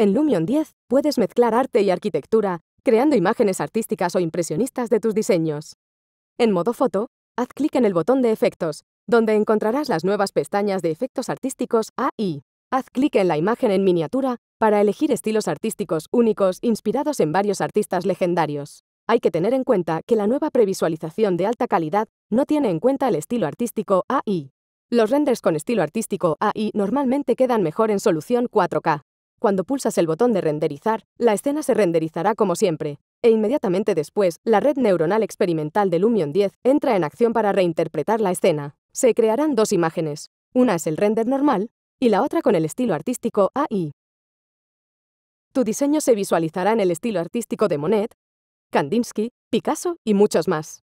En Lumion 10 puedes mezclar arte y arquitectura, creando imágenes artísticas o impresionistas de tus diseños. En modo foto, haz clic en el botón de efectos, donde encontrarás las nuevas pestañas de efectos artísticos AI. Haz clic en la imagen en miniatura para elegir estilos artísticos únicos inspirados en varios artistas legendarios. Hay que tener en cuenta que la nueva previsualización de alta calidad no tiene en cuenta el estilo artístico AI. Los renders con estilo artístico AI normalmente quedan mejor en solución 4K. Cuando pulsas el botón de renderizar, la escena se renderizará como siempre, e inmediatamente después, la red neuronal experimental de Lumion 10 entra en acción para reinterpretar la escena. Se crearán dos imágenes, una es el render normal y la otra con el estilo artístico AI. Tu diseño se visualizará en el estilo artístico de Monet, Kandinsky, Picasso y muchos más.